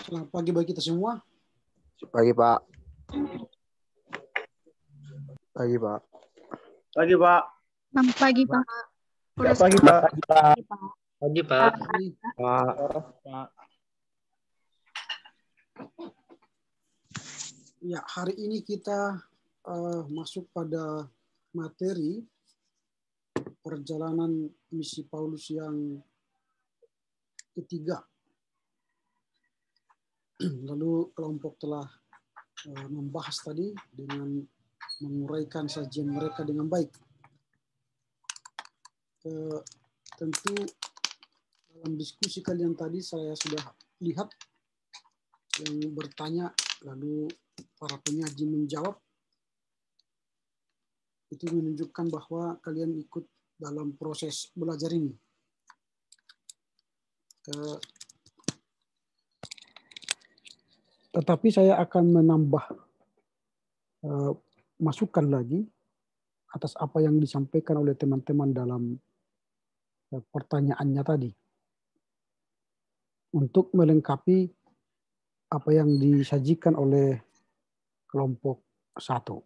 Selamat pagi bagi kita semua. Selamat Pagi Pak. Selamat Pagi Pak. Pagi Pak. Selamat pagi Pak. Selamat pagi Pak. Pagi Pak. Pagi Pak. pagi Pak. Ya hari ini kita uh, masuk pada materi perjalanan misi Paulus yang ketiga Lalu kelompok telah eh, membahas tadi dengan menguraikan sajian mereka dengan baik. Eh, tentu dalam diskusi kalian tadi saya sudah lihat yang bertanya lalu para penyaji menjawab itu menunjukkan bahwa kalian ikut dalam proses belajar ini. Eh, Tetapi saya akan menambah uh, masukan lagi atas apa yang disampaikan oleh teman-teman dalam uh, pertanyaannya tadi untuk melengkapi apa yang disajikan oleh kelompok satu.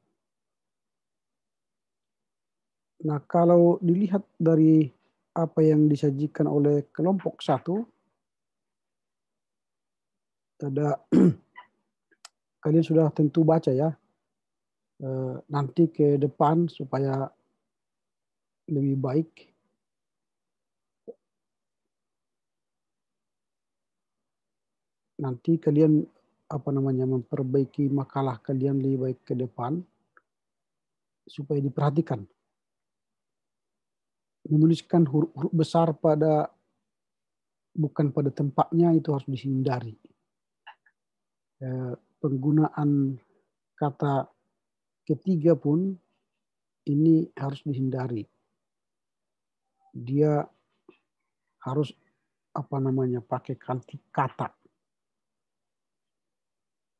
Nah, kalau dilihat dari apa yang disajikan oleh kelompok satu, ada kalian sudah tentu baca ya eh, nanti ke depan supaya lebih baik. Nanti kalian apa namanya memperbaiki makalah kalian lebih baik ke depan supaya diperhatikan. Menuliskan huruf-huruf besar pada bukan pada tempatnya itu harus dihindari. Eh, penggunaan kata ketiga pun ini harus dihindari. Dia harus apa namanya pakai kanti kata.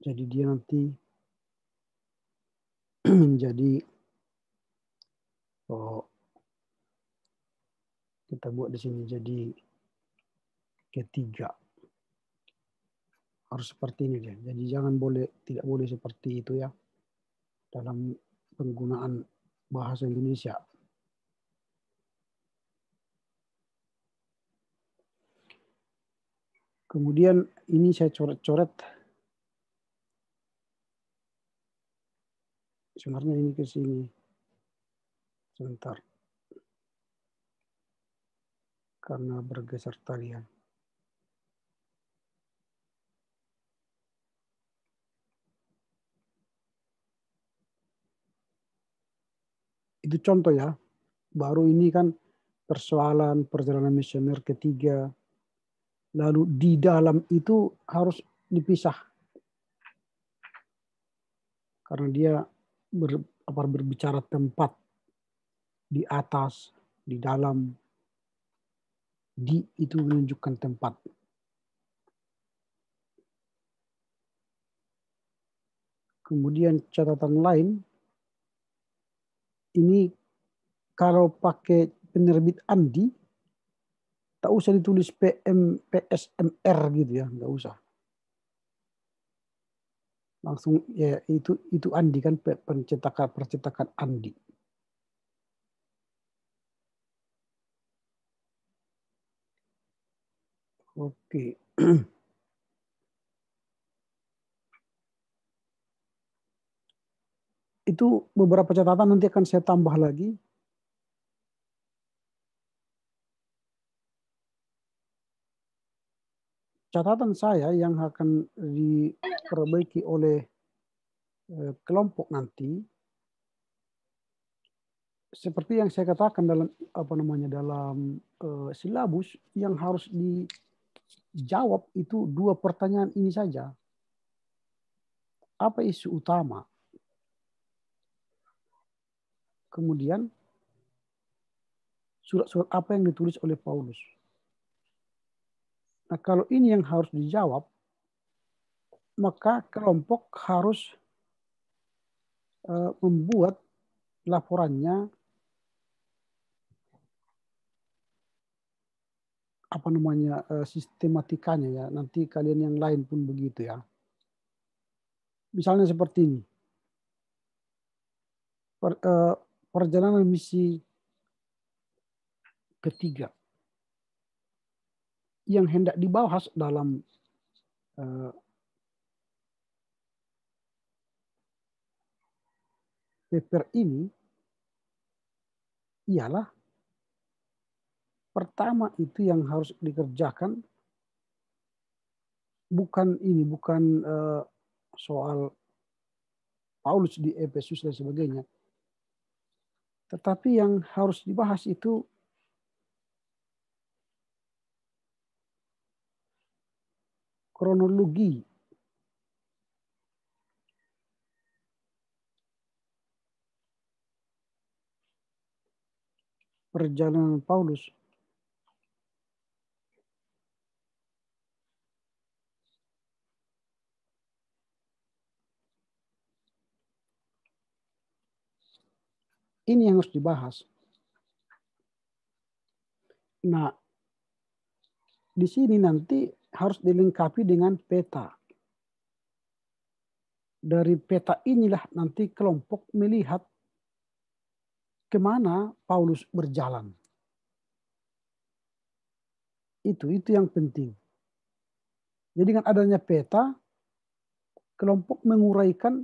Jadi dia nanti menjadi oh, kita buat di sini jadi ketiga harus seperti ini dia. Jadi jangan boleh tidak boleh seperti itu ya dalam penggunaan bahasa Indonesia. Kemudian ini saya coret-coret. Sebenarnya ini ke sini. Sebentar. Karena bergeser tarian ya. itu contoh ya. Baru ini kan persoalan perjalanan misioner ketiga. Lalu di dalam itu harus dipisah. Karena dia ber, apa, berbicara tempat di atas, di dalam, di itu menunjukkan tempat. Kemudian catatan lain ini kalau pakai penerbit Andi, tak usah ditulis PM, PSMR gitu ya, nggak usah. Langsung ya itu itu Andi kan percetakan percetakan Andi. Oke. Okay. itu beberapa catatan nanti akan saya tambah lagi. Catatan saya yang akan diperbaiki oleh eh, kelompok nanti seperti yang saya katakan dalam apa namanya dalam uh, silabus yang harus dijawab itu dua pertanyaan ini saja. Apa isu utama? kemudian surat-surat apa yang ditulis oleh Paulus. Nah, kalau ini yang harus dijawab, maka kelompok harus eh, membuat laporannya apa namanya eh, sistematikanya ya nanti kalian yang lain pun begitu ya misalnya seperti ini eh, perjalanan misi ketiga yang hendak dibahas dalam uh, paper ini ialah pertama itu yang harus dikerjakan bukan ini bukan uh, soal Paulus di Efesus dan sebagainya tetapi yang harus dibahas itu kronologi perjalanan Paulus Ini yang harus dibahas. Nah, di sini nanti harus dilengkapi dengan peta. Dari peta inilah nanti kelompok melihat kemana Paulus berjalan. Itu itu yang penting. Jadi dengan adanya peta, kelompok menguraikan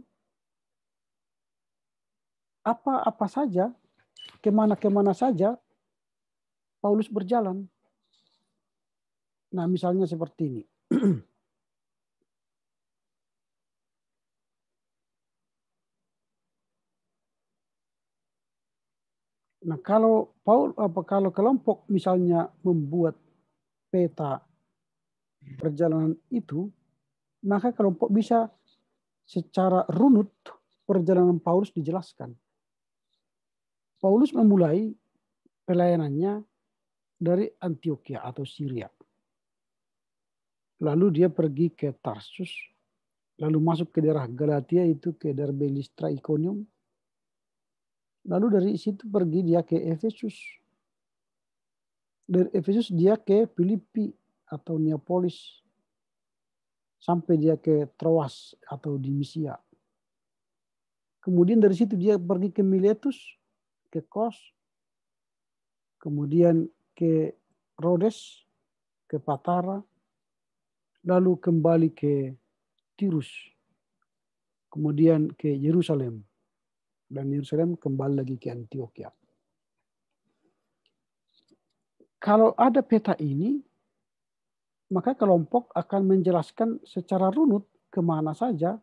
apa-apa saja, kemana-kemana saja, Paulus berjalan. Nah, misalnya seperti ini. Nah, kalau Paul apa kalau kelompok misalnya membuat peta perjalanan itu, maka kelompok bisa secara runut perjalanan Paulus dijelaskan. Paulus memulai pelayanannya dari Antioquia atau Syria. Lalu dia pergi ke Tarsus, lalu masuk ke daerah Galatia itu ke Derbe Listra Iconium. Lalu dari situ pergi dia ke Efesus. Dari Efesus dia ke Filipi atau Neapolis. Sampai dia ke Troas atau Dimisia. Kemudian dari situ dia pergi ke Miletus, ke Kos, kemudian ke Rhodes, ke Patara, lalu kembali ke Tirus, kemudian ke Yerusalem, dan Yerusalem kembali lagi ke Antioquia. Kalau ada peta ini, maka kelompok akan menjelaskan secara runut kemana saja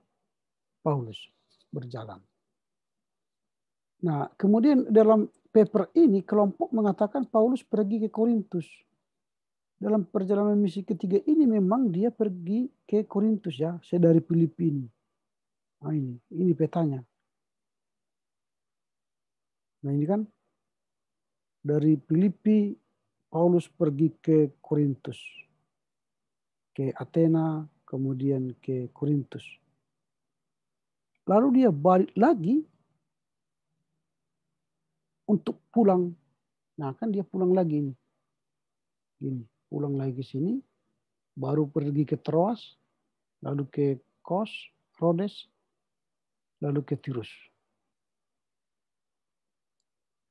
Paulus berjalan. Nah, kemudian dalam paper ini kelompok mengatakan Paulus pergi ke Korintus. Dalam perjalanan misi ketiga ini memang dia pergi ke Korintus ya, saya dari Filipina. Nah, ini, ini petanya. Nah, ini kan dari Filipi Paulus pergi ke Korintus. Ke Athena, kemudian ke Korintus. Lalu dia balik lagi untuk pulang. Nah, kan dia pulang lagi ini. Gini, pulang lagi ke sini, baru pergi ke Troas, lalu ke Kos, Rhodes, lalu ke Tirus.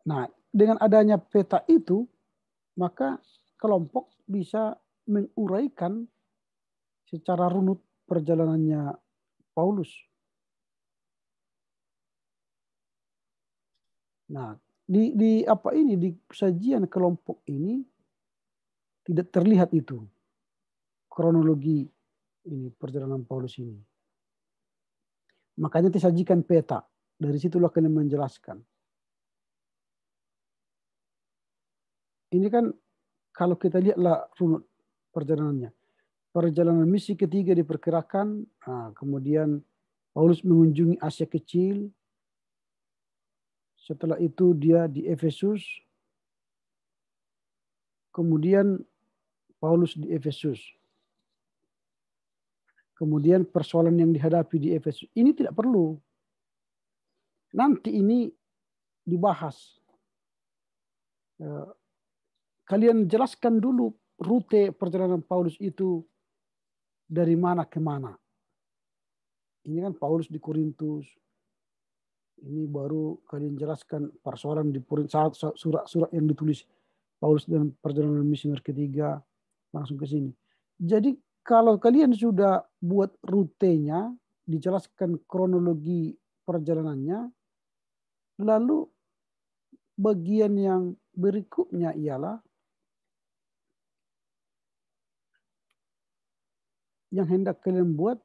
Nah, dengan adanya peta itu, maka kelompok bisa menguraikan secara runut perjalanannya Paulus. Nah, di, di apa ini di sajian kelompok ini tidak terlihat itu kronologi ini perjalanan Paulus ini. Makanya disajikan peta. Dari situlah kalian menjelaskan. Ini kan kalau kita lihatlah runut perjalanannya. Perjalanan misi ketiga diperkirakan, nah, kemudian Paulus mengunjungi Asia Kecil, setelah itu dia di Efesus. Kemudian Paulus di Efesus. Kemudian persoalan yang dihadapi di Efesus. Ini tidak perlu. Nanti ini dibahas. Eh, kalian jelaskan dulu rute perjalanan Paulus itu dari mana ke mana. Ini kan Paulus di Korintus, ini baru kalian jelaskan persoalan di saat surat-surat yang ditulis Paulus dalam perjalanan misioner ketiga langsung ke sini. Jadi kalau kalian sudah buat rutenya, dijelaskan kronologi perjalanannya, lalu bagian yang berikutnya ialah yang hendak kalian buat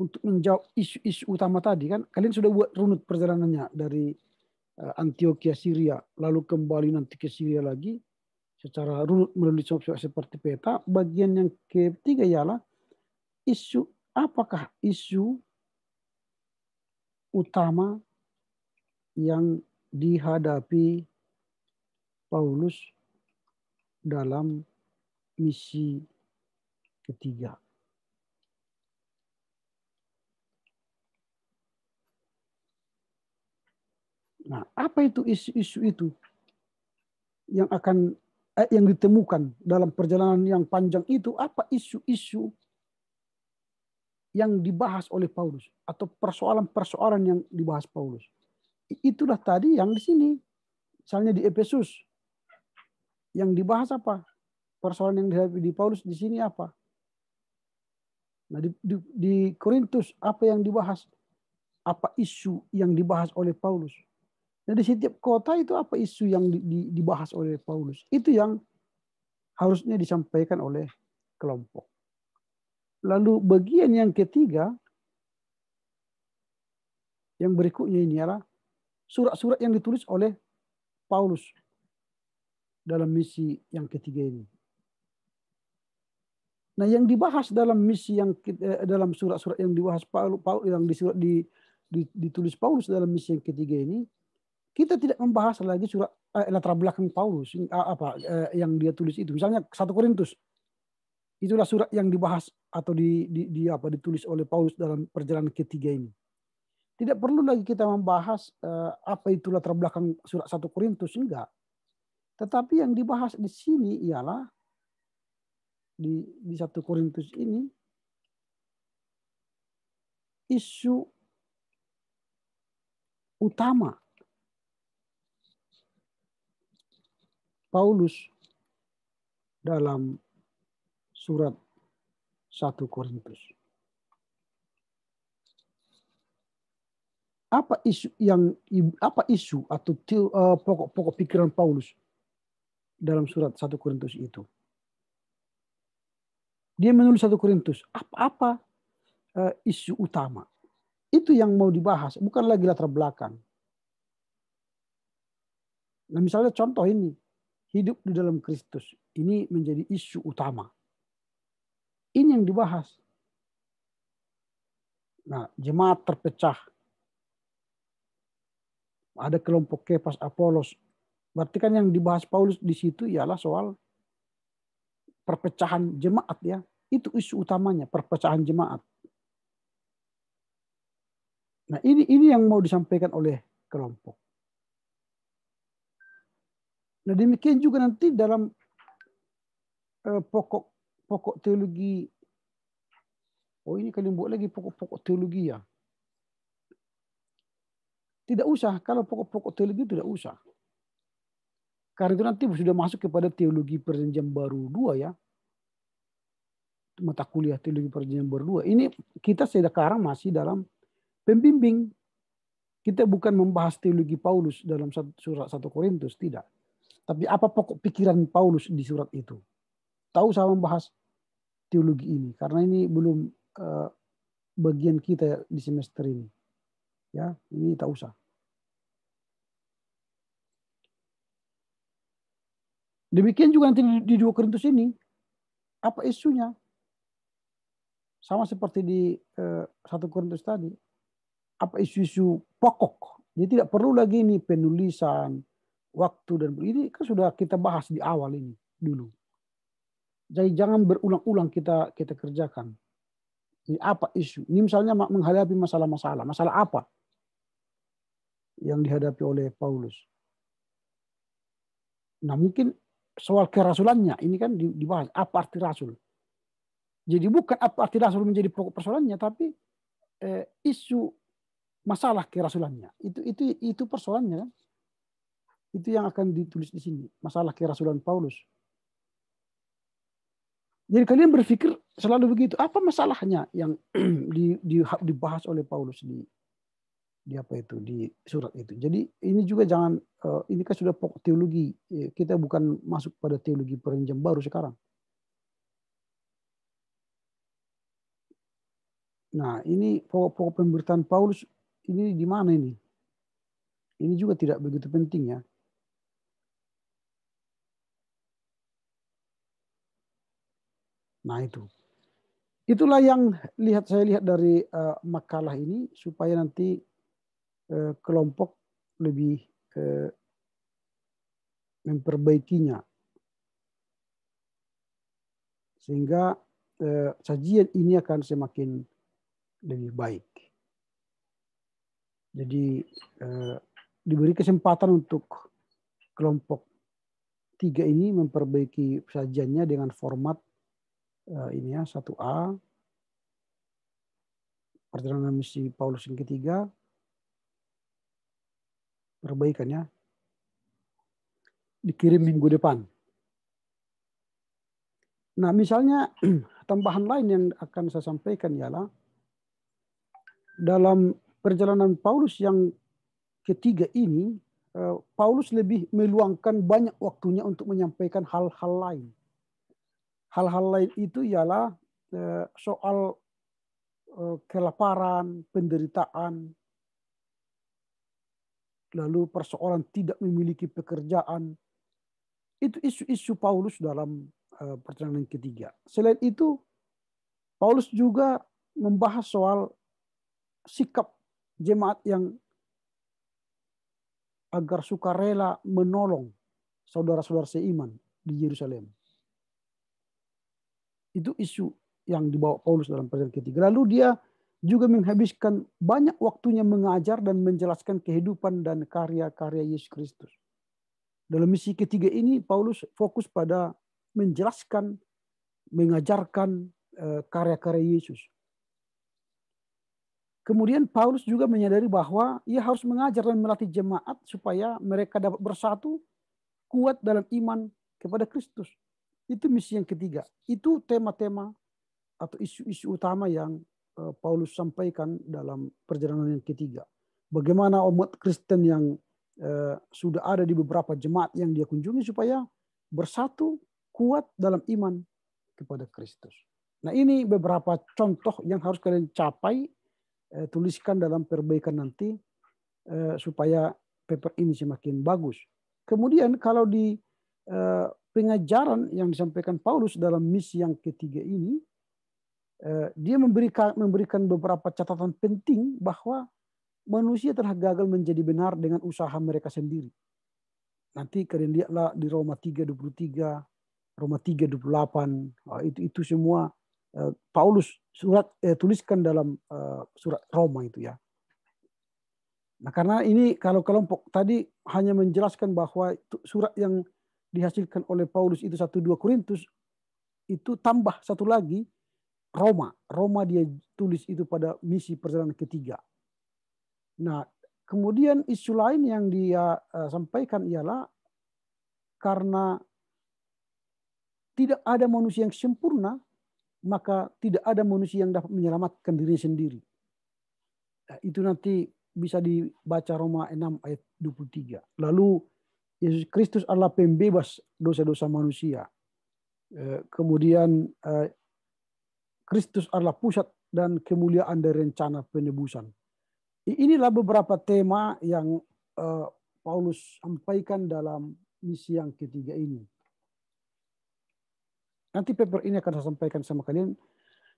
untuk menjawab isu-isu utama tadi kan kalian sudah buat runut perjalanannya dari eh, Antioquia Syria lalu kembali nanti ke Syria lagi secara runut melalui sosok seperti peta bagian yang ketiga ialah isu apakah isu utama yang dihadapi Paulus dalam misi ketiga. Nah, apa itu isu-isu itu yang akan eh, yang ditemukan dalam perjalanan yang panjang itu? Apa isu-isu yang dibahas oleh Paulus atau persoalan-persoalan yang dibahas Paulus? Itulah tadi yang di sini. Misalnya di Efesus yang dibahas apa? Persoalan yang dihadapi di Paulus di sini apa? Nah, di, di, di Korintus apa yang dibahas? Apa isu yang dibahas oleh Paulus? Nah di setiap kota itu apa isu yang dibahas oleh Paulus. Itu yang harusnya disampaikan oleh kelompok. Lalu bagian yang ketiga, yang berikutnya ini adalah surat-surat yang ditulis oleh Paulus dalam misi yang ketiga ini. Nah, yang dibahas dalam misi yang eh, dalam surat-surat yang dibahas Paulus yang disurat ditulis Paulus dalam misi yang ketiga ini kita tidak membahas lagi surat eh, latar belakang Paulus eh, apa eh, yang dia tulis itu. Misalnya satu Korintus. Itulah surat yang dibahas atau di, di, di apa ditulis oleh Paulus dalam perjalanan ketiga ini. Tidak perlu lagi kita membahas eh, apa itu latar belakang surat satu Korintus enggak. Tetapi yang dibahas di sini ialah di di 1 Korintus ini isu utama Paulus dalam surat 1 Korintus. Apa isu yang apa isu atau eh, pokok-pokok pikiran Paulus dalam surat 1 Korintus itu? Dia menulis 1 Korintus, apa-apa eh, isu utama. Itu yang mau dibahas, bukan lagi latar belakang. Nah, misalnya contoh ini hidup di dalam Kristus. Ini menjadi isu utama. Ini yang dibahas. Nah, jemaat terpecah. Ada kelompok Kepas Apolos. Berarti kan yang dibahas Paulus di situ ialah soal perpecahan jemaat ya. Itu isu utamanya, perpecahan jemaat. Nah, ini ini yang mau disampaikan oleh kelompok. Nah demikian juga nanti dalam pokok eh, pokok pokok teologi. Oh ini kalian buat lagi pokok-pokok teologi ya. Tidak usah kalau pokok-pokok teologi tidak usah. Karena itu nanti sudah masuk kepada teologi perjanjian baru dua ya. Mata kuliah teologi perjanjian baru dua. Ini kita sekarang masih dalam pembimbing. Kita bukan membahas teologi Paulus dalam surat 1 Korintus, tidak. Tapi apa pokok pikiran Paulus di surat itu? Tahu saya membahas teologi ini karena ini belum uh, bagian kita di semester ini. Ya, ini tak usah. Demikian juga nanti di dua Korintus ini apa isunya? Sama seperti di eh, satu Korintus tadi. Apa isu-isu pokok. Jadi tidak perlu lagi ini penulisan, waktu dan ini kan sudah kita bahas di awal ini dulu. Jadi jangan berulang-ulang kita kita kerjakan. Ini apa isu? Ini misalnya menghadapi masalah-masalah. Masalah apa yang dihadapi oleh Paulus? Nah mungkin soal kerasulannya ini kan dibahas apa arti rasul. Jadi bukan apa arti rasul menjadi pokok persoalannya, tapi eh, isu masalah kerasulannya itu itu itu persoalannya kan. Itu yang akan ditulis di sini. Masalah kerasulan Paulus. Jadi kalian berpikir selalu begitu. Apa masalahnya yang di, di, dibahas oleh Paulus di di apa itu di surat itu. Jadi ini juga jangan eh, ini kan sudah pokok teologi. Eh, kita bukan masuk pada teologi perenjam baru sekarang. Nah, ini pokok-pokok pemberitaan Paulus ini di mana ini? Ini juga tidak begitu penting ya. Nah itu. Itulah yang lihat saya lihat dari uh, makalah ini supaya nanti uh, kelompok lebih uh, memperbaikinya. Sehingga uh, sajian ini akan semakin lebih baik. Jadi uh, diberi kesempatan untuk kelompok tiga ini memperbaiki sajiannya dengan format uh, ini ya 1A perjalanan misi Paulus yang ketiga perbaikannya dikirim minggu depan. Nah, misalnya tambahan lain yang akan saya sampaikan ialah dalam perjalanan Paulus yang ketiga ini eh, Paulus lebih meluangkan banyak waktunya untuk menyampaikan hal-hal lain. Hal-hal lain itu ialah eh, soal eh, kelaparan, penderitaan, lalu persoalan tidak memiliki pekerjaan. Itu isu-isu Paulus dalam eh, perjalanan ketiga. Selain itu, Paulus juga membahas soal sikap jemaat yang agar sukarela menolong saudara-saudara seiman di Yerusalem. Itu isu yang dibawa Paulus dalam perjalanan ketiga. Lalu dia juga menghabiskan banyak waktunya mengajar dan menjelaskan kehidupan dan karya-karya Yesus Kristus. Dalam misi ketiga ini Paulus fokus pada menjelaskan, mengajarkan eh, karya-karya Yesus. Kemudian Paulus juga menyadari bahwa ia harus mengajar dan melatih jemaat supaya mereka dapat bersatu kuat dalam iman kepada Kristus itu misi yang ketiga. Itu tema-tema atau isu-isu utama yang eh, Paulus sampaikan dalam perjalanan yang ketiga. Bagaimana umat Kristen yang eh, sudah ada di beberapa jemaat yang dia kunjungi supaya bersatu kuat dalam iman kepada Kristus. Nah ini beberapa contoh yang harus kalian capai, eh, tuliskan dalam perbaikan nanti eh, supaya paper ini semakin bagus. Kemudian kalau di Eh, pengajaran yang disampaikan Paulus dalam misi yang ketiga ini, eh, dia memberikan, memberikan beberapa catatan penting bahwa manusia telah gagal menjadi benar dengan usaha mereka sendiri. Nanti kalian lihatlah di Roma 3:23, Roma 3:28, ah, itu itu semua eh, Paulus surat eh, tuliskan dalam surat Roma itu ya. Nah karena ini kalau kelompok tadi hanya menjelaskan bahwa surat yang dihasilkan oleh Paulus itu satu dua Korintus itu tambah satu lagi Roma. Roma dia tulis itu pada misi perjalanan ketiga. Nah, kemudian isu lain yang dia uh, sampaikan ialah karena tidak ada manusia yang sempurna, maka tidak ada manusia yang dapat menyelamatkan diri sendiri. Nah, itu nanti bisa dibaca Roma 6 ayat 23. Lalu Yesus Kristus adalah pembebas dosa-dosa manusia. Eh, kemudian eh, Kristus adalah pusat dan kemuliaan dari rencana penebusan. Inilah beberapa tema yang eh, Paulus sampaikan dalam misi yang ketiga ini. Nanti paper ini akan saya sampaikan sama kalian.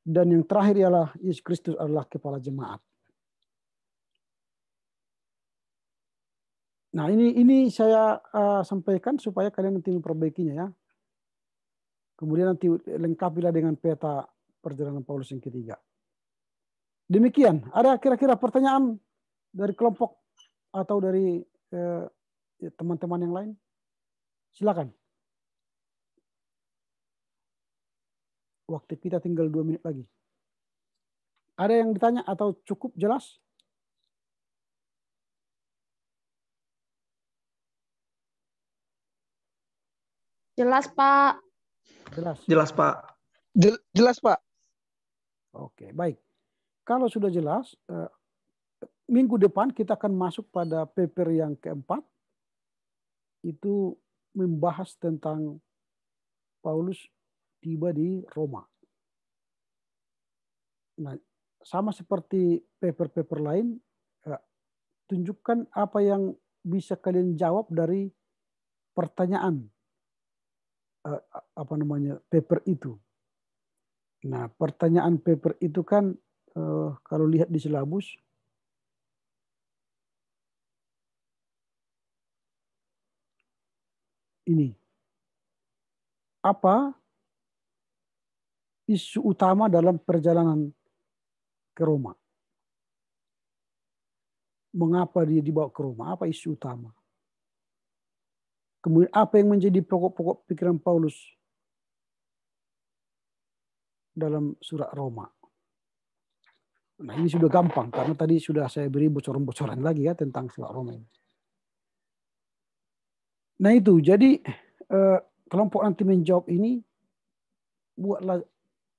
Dan yang terakhir ialah Yesus Kristus adalah kepala jemaat. Nah, ini ini saya uh, sampaikan supaya kalian nanti memperbaikinya ya. Kemudian nanti lengkapilah dengan peta perjalanan Paulus yang ketiga. Demikian, ada kira-kira pertanyaan dari kelompok atau dari eh, teman-teman eh, -teman yang lain? Silakan. Waktu kita tinggal dua menit lagi. Ada yang ditanya atau cukup jelas? Jelas, Pak. Jelas. Jelas, Pak. Jel jelas, Pak. Oke, baik. Kalau sudah jelas, eh, minggu depan kita akan masuk pada paper yang keempat. Itu membahas tentang Paulus tiba di Roma. Nah, sama seperti paper-paper lain, eh, tunjukkan apa yang bisa kalian jawab dari pertanyaan Eh, apa namanya paper itu. Nah, pertanyaan paper itu kan eh, kalau lihat di silabus ini apa isu utama dalam perjalanan ke Roma? Mengapa dia dibawa ke Roma? Apa isu utama? Kemudian apa yang menjadi pokok-pokok pikiran Paulus dalam surat Roma? Nah ini sudah gampang karena tadi sudah saya beri bocoran-bocoran lagi ya tentang surat Roma ini. Nah itu jadi eh, kelompok anti menjawab ini buatlah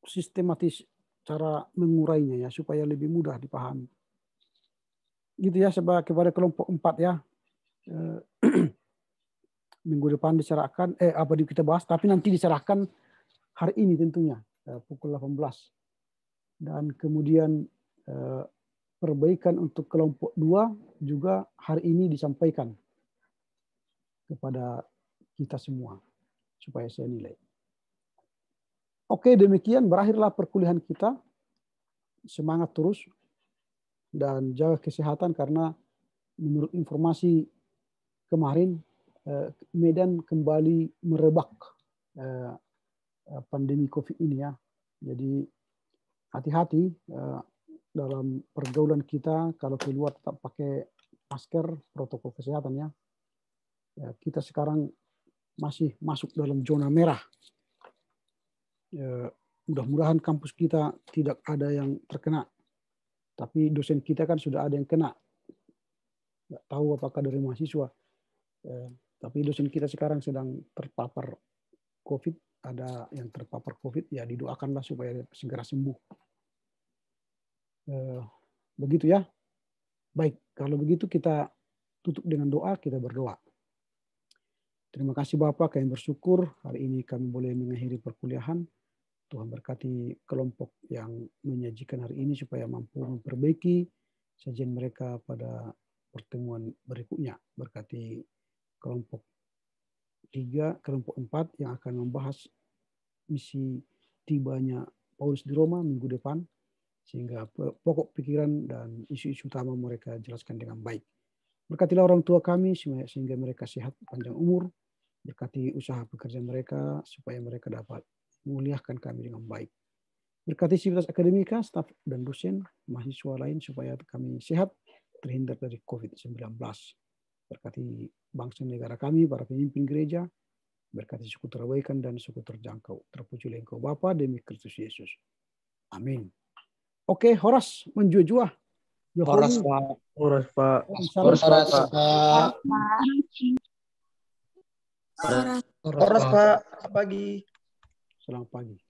sistematis cara mengurainya ya supaya lebih mudah dipahami. Gitu ya sebagai kepada kelompok empat ya. Eh, minggu depan diserahkan eh apa kita bahas tapi nanti diserahkan hari ini tentunya eh, pukul 18 dan kemudian eh, perbaikan untuk kelompok dua juga hari ini disampaikan kepada kita semua supaya saya nilai. Oke demikian berakhirlah perkuliahan kita. Semangat terus dan jaga kesehatan karena menurut informasi kemarin Eh, Medan kembali merebak eh, eh, pandemi COVID ini ya. Jadi hati-hati dalam pergaulan kita kalau keluar tetap pakai masker protokol kesehatan ya. ya kita sekarang masih masuk dalam zona merah. Ya, mudah-mudahan kampus kita tidak ada yang terkena. Tapi dosen kita kan sudah ada yang kena Tidak tahu apakah dari mahasiswa. Tapi dosen kita sekarang sedang terpapar COVID, ada yang terpapar COVID, ya didoakanlah supaya segera sembuh. Eh, begitu ya. Baik, kalau begitu kita tutup dengan doa, kita berdoa. Terima kasih Bapak, kami bersyukur hari ini kami boleh mengakhiri perkuliahan. Tuhan berkati kelompok yang menyajikan hari ini supaya mampu memperbaiki sajian mereka pada pertemuan berikutnya. Berkati kelompok 3, kelompok 4 yang akan membahas misi tibanya Paulus di Roma minggu depan sehingga pokok pikiran dan isu-isu utama mereka jelaskan dengan baik. Berkatilah orang tua kami sehingga mereka sehat panjang umur. Berkati usaha pekerja mereka supaya mereka dapat memuliakan kami dengan baik. Berkati sivitas akademika, staf dan dosen, mahasiswa lain supaya kami sehat terhindar dari COVID-19. Berkati bangsa negara kami, para pemimpin gereja, berkati suku terabaikan dan suku terjangkau. Terpujilah engkau Bapa demi Kristus Yesus. Amin. Oke, Horas menjua-jua. Horas, Pak. Horas, Pak. Horas, Pak. Horas, Pak. Horas, Pak. Pagi. Selamat pagi.